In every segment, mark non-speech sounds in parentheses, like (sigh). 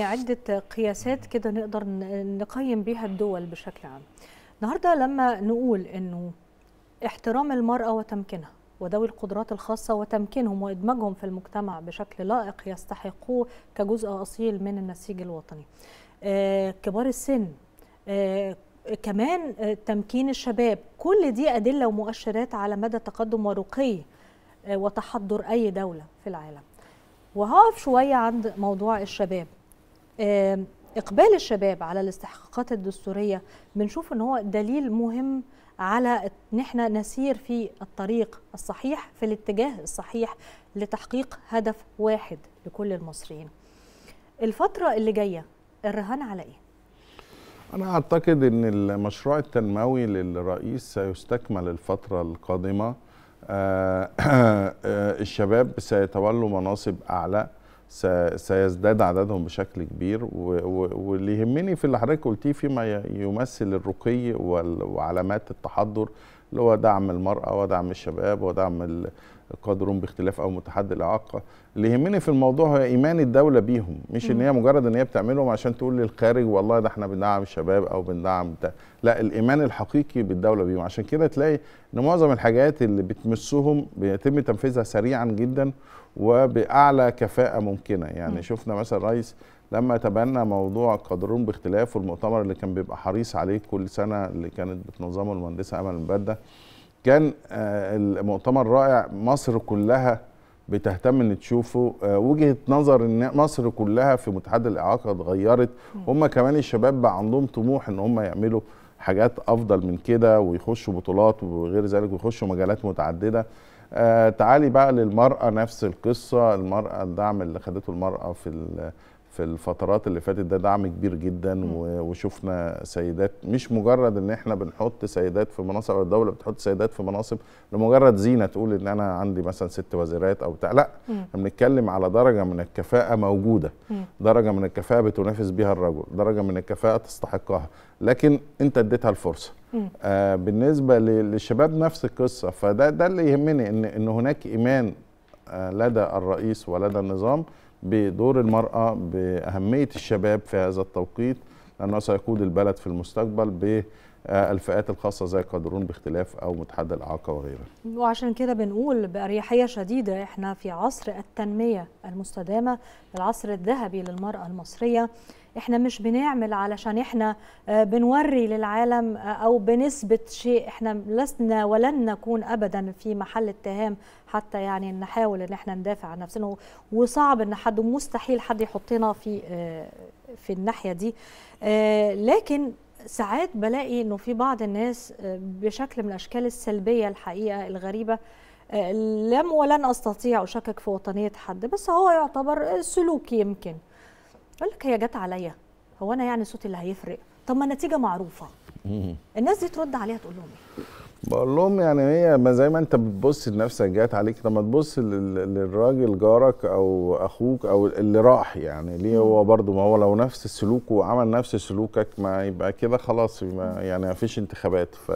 عدة قياسات كده نقدر نقيم بيها الدول بشكل عام النهاردة لما نقول أنه احترام المرأة وتمكينها وذوي القدرات الخاصة وتمكينهم وإدماجهم في المجتمع بشكل لائق يستحقوه كجزء أصيل من النسيج الوطني آه كبار السن آه كمان آه تمكين الشباب كل دي أدلة ومؤشرات على مدى تقدم ورقي آه، وتحضر أي دولة في العالم وهقف شوية عند موضوع الشباب اقبال الشباب على الاستحقاقات الدستوريه بنشوف ان هو دليل مهم على ان احنا نسير في الطريق الصحيح في الاتجاه الصحيح لتحقيق هدف واحد لكل المصريين الفتره اللي جايه الرهان على ايه انا اعتقد ان المشروع التنموي للرئيس سيستكمل الفتره القادمه آه، (coughs) آه، الشباب سيتولوا مناصب اعلى سيزداد عددهم بشكل كبير واللي يهمني في اللي حضرتك قلتيه فيما يمثل الرقي وعلامات التحضر اللي هو دعم المرأة ودعم الشباب ودعم قادرون باختلاف او متحدي الاعاقه اللي يهمني في الموضوع هو ايمان الدوله بيهم مش ان هي مجرد ان هي بتعملهم عشان تقول للخارج والله ده احنا بندعم الشباب او بندعم ده لا الايمان الحقيقي بالدوله بيهم عشان كده تلاقي ان معظم الحاجات اللي بتمسهم بيتم تنفيذها سريعا جدا وباعلى كفاءه ممكنه يعني شفنا مثلا رئيس لما تبنى موضوع قادرون باختلاف والمؤتمر اللي كان بيبقى حريص عليه كل سنه اللي كانت بتنظمه المهندسه امل مبده كان آه، المؤتمر رائع مصر كلها بتهتم ان تشوفه آه، وجهه نظر ان مصر كلها في متحد الاعاقه اتغيرت هم كمان الشباب بقى عندهم طموح ان هم يعملوا حاجات افضل من كده ويخشوا بطولات وغير ذلك ويخشوا مجالات متعدده آه، تعالي بقى للمراه نفس القصه المراه الدعم اللي خدته المراه في في الفترات اللي فاتت ده دعم كبير جدا م. وشفنا سيدات مش مجرد ان احنا بنحط سيدات في مناصب او الدوله بتحط سيدات في مناصب لمجرد زينه تقول ان انا عندي مثلا ست وزيرات او بتاع لا احنا بنتكلم على درجه من الكفاءه موجوده م. درجه من الكفاءه بتنافس بيها الرجل درجه من الكفاءه تستحقها لكن انت اديتها الفرصه آه بالنسبه للشباب نفس القصه فده ده اللي يهمني ان ان هناك ايمان آه لدى الرئيس ولدى النظام بدور المرأة بأهمية الشباب في هذا التوقيت لأنه سيقود البلد في المستقبل آه، الفئات الخاصة زي قادرون باختلاف أو متحدى الإعاقة وغيرها وعشان كده بنقول بأريحية شديدة إحنا في عصر التنمية المستدامة العصر الذهبي للمرأة المصرية إحنا مش بنعمل علشان إحنا آه، بنوري للعالم آه، أو بنثبت شيء إحنا لسنا ولن نكون أبدا في محل اتهام حتى يعني نحاول إن إحنا ندافع عن نفسنا وصعب إن حد مستحيل حد يحطنا في في الناحية دي لكن ساعات بلاقي انه في بعض الناس آه، بشكل من الاشكال السلبيه الحقيقه الغريبه آه، لم ولن استطيع اشكك في وطنيه حد بس هو يعتبر سلوك يمكن يقول لك هي جت عليا هو انا يعني صوتي اللي هيفرق طب ما النتيجه معروفه الناس دي ترد عليها تقول لهم ايه بقول لهم يعني هي ما زي ما انت بتبص لنفسك جات عليك لما تبص للراجل جارك او اخوك او اللي راح يعني ليه هو برضه ما هو لو نفس السلوك وعمل نفس سلوكك ما يبقى كده خلاص يعني ما فيش انتخابات ف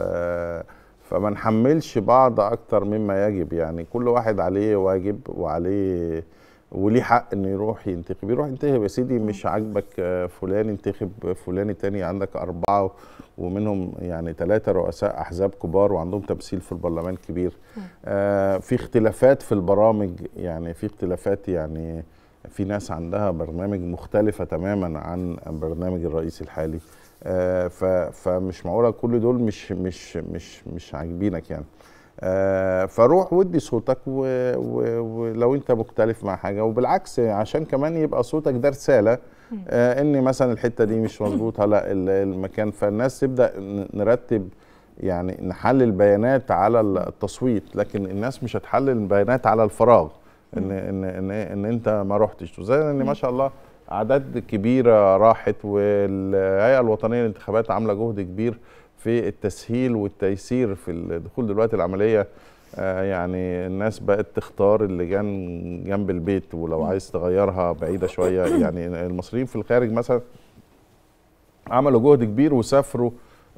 فما نحملش بعض اكتر مما يجب يعني كل واحد عليه واجب وعليه وليه حق انه يروح ينتخب يروح ينتخب يا سيدي مش عاجبك آه، فلان انتخب آه، فلان تاني عندك اربعه ومنهم يعني ثلاثه رؤساء احزاب كبار وعندهم تمثيل في البرلمان كبير آه في اختلافات في البرامج يعني في اختلافات يعني في ناس عندها برنامج مختلفه تماما عن برنامج الرئيس الحالي آه فمش معقوله كل دول مش مش مش مش عاجبينك يعني آه، فروح ودي صوتك ولو انت مختلف مع حاجه وبالعكس عشان كمان يبقى صوتك ده رساله آه، ان مثلا الحته دي مش مظبوطه لا المكان فالناس تبدا نرتب يعني نحلل بيانات على التصويت لكن الناس مش هتحلل بيانات على الفراغ ان ان ان, إن انت ما رحتش وزي ان ما شاء الله اعداد كبيره راحت والهيئه الوطنيه للانتخابات عامله جهد كبير في التسهيل والتيسير في الدخول دلوقتي العمليه آه، يعني الناس بقت تختار اللجان جنب البيت ولو عايز تغيرها بعيده شويه يعني المصريين في الخارج مثلا عملوا جهد كبير وسافروا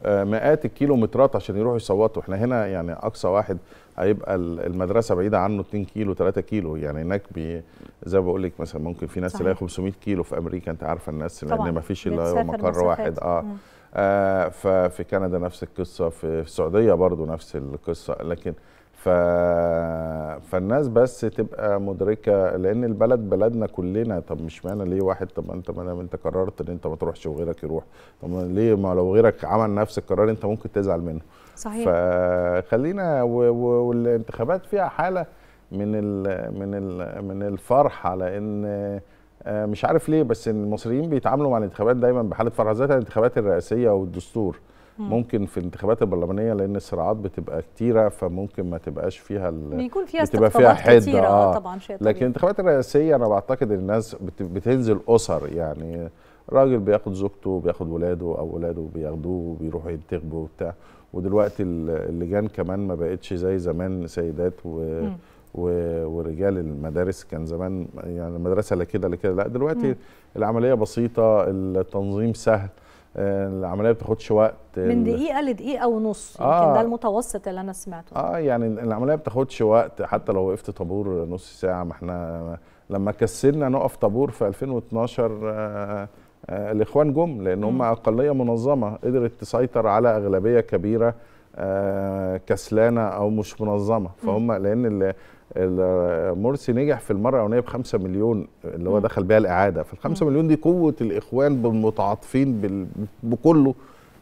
آه، مئات الكيلومترات عشان يروحوا يصوتوا احنا هنا يعني اقصى واحد هيبقى المدرسه بعيده عنه 2 كيلو 3 كيلو يعني هناك بي زي ما بقول لك مثلا ممكن في ناس تلاقي 500 كيلو في امريكا انت عارفه الناس لان ما فيش الا مقر واحد اه, آه ففي كندا نفس القصه في السعوديه برضو نفس القصه لكن ف... فالناس بس تبقى مدركه لان البلد بلدنا كلنا طب مش معنى ليه واحد طب انت ما انت قررت ان انت ما تروحش وغيرك يروح طب ليه ما لو غيرك عمل نفس القرار انت ممكن تزعل منه صحيح فخلينا و... و... والانتخابات فيها حاله من ال... من ال... من الفرح على ان آه، مش عارف ليه بس المصريين بيتعاملوا مع الانتخابات دايما بحاله فرح ذات الانتخابات الرئاسيه والدستور ممكن في الانتخابات البرلمانيه لان الصراعات بتبقى كتيره فممكن ما تبقاش فيها ال... بيكون فيها بتبقى فيها حده آه،, اه طبعا شيء طبيعي. لكن الانتخابات الرئاسيه انا بعتقد الناس بت... بتنزل اسر يعني راجل بياخد زوجته بياخد ولاده او ولاده بياخدوه وبيروحوا ينتخبوا وبتاع ودلوقتي اللجان كمان ما بقتش زي زمان سيدات و... م. و... ورجال المدارس كان زمان يعني المدرسه لا كده لا كده لا دلوقتي م. العمليه بسيطه التنظيم سهل آه، العمليه ما بتاخدش وقت من دقيقه لدقيقه ونص يمكن آه ده المتوسط اللي انا سمعته اه يعني العمليه ما بتاخدش وقت حتى لو وقفت طابور نص ساعه ما احنا لما كسرنا نقف طابور في 2012 آه آه الاخوان جم لان هم اقليه منظمه قدرت تسيطر على اغلبيه كبيره آه كسلانه او مش منظمه فهم لان مرسي نجح في المره الاولانيه ب 5 مليون اللي هو دخل بيها الاعاده فال 5 مليون دي قوه الاخوان بالمتعاطفين بال... بكله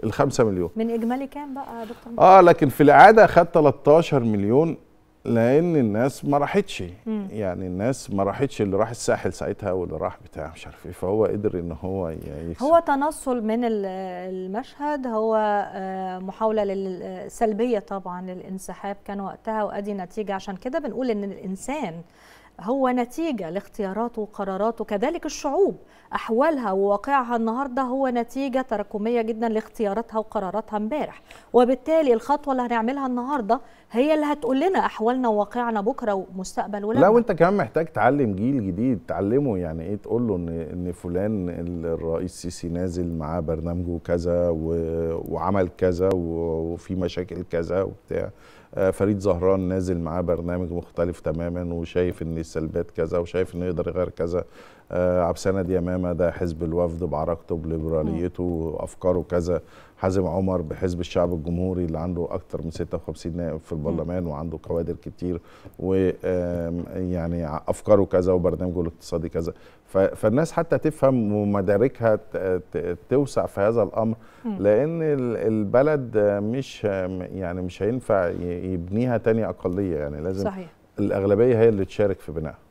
ال 5 مليون من اجمالي كام بقى دكتور اه لكن في الاعاده خد 13 مليون لان الناس ما راحتش يعني الناس ما راحتش اللي راح الساحل ساعتها واللي راح بتاع مش عارف ايه فهو قدر ان هو يكسب هو تنصل من المشهد هو آه، محاوله سلبيه طبعا للانسحاب كان وقتها وادي نتيجه عشان كده بنقول ان الانسان هو نتيجه لاختياراته وقراراته كذلك الشعوب احوالها وواقعها النهارده هو نتيجه تراكميه جدا لاختياراتها وقراراتها امبارح وبالتالي الخطوه اللي هنعملها النهارده هي اللي هتقول لنا احوالنا وواقعنا بكره ومستقبل ولا لا وانت كمان محتاج تعلم جيل جديد تعلمه يعني ايه تقول له ان ان فلان الرئيس السيسي نازل معاه برنامجه كذا وعمل كذا وفي مشاكل كذا وبتاع آه، فريد زهران نازل معاه برنامج مختلف تماما وشايف ان السلبات كذا وشايف انه يقدر يغير كذا آه، دي ديمامه ده حزب الوفد بعركته بليبراليته وافكاره كذا حازم عمر بحزب الشعب الجمهوري اللي عنده اكثر من 56 نائب في البرلمان وعنده كوادر كتير ويعني افكاره كذا وبرنامجه الاقتصادي كذا فالناس حتى تفهم ومداركها توسع في هذا الامر لان البلد مش يعني مش هينفع يبنيها تاني اقليه يعني لازم صحيح. الاغلبيه هي اللي تشارك في بنائها